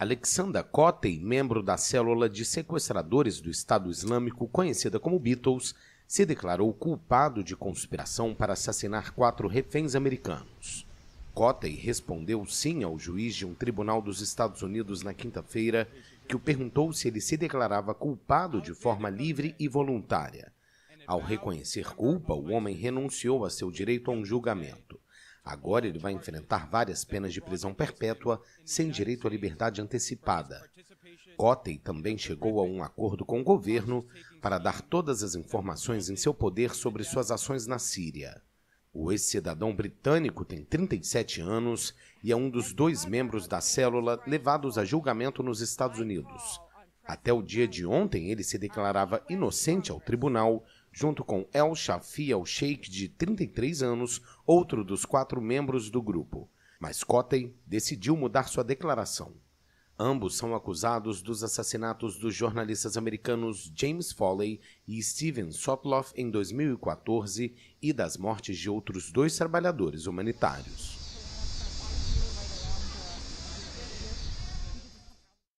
Alexander Cotten, membro da célula de sequestradores do Estado Islâmico, conhecida como Beatles, se declarou culpado de conspiração para assassinar quatro reféns americanos. Cotten respondeu sim ao juiz de um tribunal dos Estados Unidos na quinta-feira, que o perguntou se ele se declarava culpado de forma livre e voluntária. Ao reconhecer culpa, o homem renunciou a seu direito a um julgamento. Agora ele vai enfrentar várias penas de prisão perpétua, sem direito à liberdade antecipada. Cotten também chegou a um acordo com o governo para dar todas as informações em seu poder sobre suas ações na Síria. O ex-cidadão britânico tem 37 anos e é um dos dois membros da célula levados a julgamento nos Estados Unidos. Até o dia de ontem, ele se declarava inocente ao tribunal, junto com El Shafi al-Sheikh, de 33 anos, outro dos quatro membros do grupo. Mas Cotten decidiu mudar sua declaração. Ambos são acusados dos assassinatos dos jornalistas americanos James Foley e Steven Sotloff em 2014 e das mortes de outros dois trabalhadores humanitários.